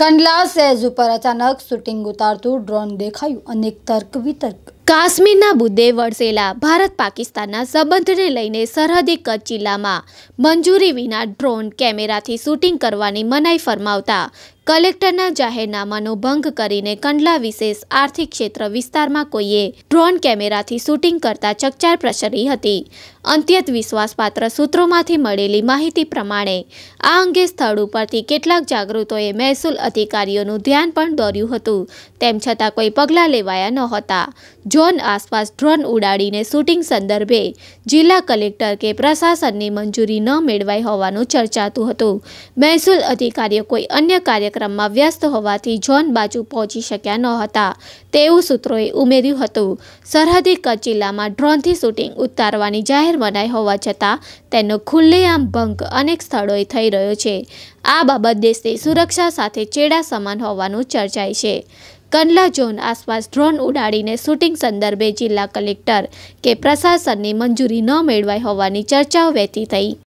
Kandla says ઉપર અચાનક shooting ઉતારતું drone દેખાયું અને તર્ક વિતર્ક કાશ્મીરના મુદ્દે વળસેલા ભારત પાકિસ્તાનના સંબંધને લઈને સરહદી કચ્છ જિલ્લામાં મંજૂરી વિના ડ્રોન કેમેરાથી શૂટિંગ કરવાની મનાઈ ફરમાવતા કલેક્ટરના જાહેરનામાનો ભંગ કરીને કંડલા વિશેષ આર્થિક ક્ષેત્ર વિસ્તારમાં કોઈએ ડ્રોન કેમેરાથી શૂટિંગ કરતા ચકચાર પ્રસરી હતી અંત્યત વિશ્વાસપાત્ર સૂત્રોમાંથી મળેલી માહિતી પ્રમાણે આ અંગે સ્થળ ઉપરથી કેટલાક જાગૃતોએ મહેસૂલ અધિકારીઓનું ધ્યાન પણ દોર્યું હતું તેમ છતાં કોઈ પગલાં લેવાયા નહોતા ઝોન આસપાસ ડ્રોન ઉડાડીને શૂટિંગ સંદર્ભે જિલ્લા કલેક્ટર કે પ્રશાસનની મંજૂરી ન મેળવાઈ હોવાનું ચર્ચાતું હતું મહેસૂલ અધિકારીઓ કોઈ અન્ય કાર્યક્રમમાં વ્યસ્ત હોવાથી ઝોન બાજુ પહોંચી શક્યા ન હતા તેવું સૂત્રોએ ઉમેર્યું હતું સરહદી કચ્છ જિલ્લામાં ડ્રોનથી શૂટિંગ ઉતારવાની જાહેર મનાઈ હોવા છતાં તેનો ખુલ્લેઆમ ભંગ અનેક સ્થળોએ થઈ રહ્યો છે આ બાબત દેશની સુરક્ષા સાથે ચેડા સમાન હોવાનું ચર્ચાય છે કંડલા ઝોન આસપાસ ડ્રોન ઉડાડીને શૂટિંગ સંદર્ભે જિલ્લા કલેક્ટર કે પ્રશાસનની મંજૂરી ન મેળવાઈ હોવાની ચર્ચાઓ વહેતી થઈ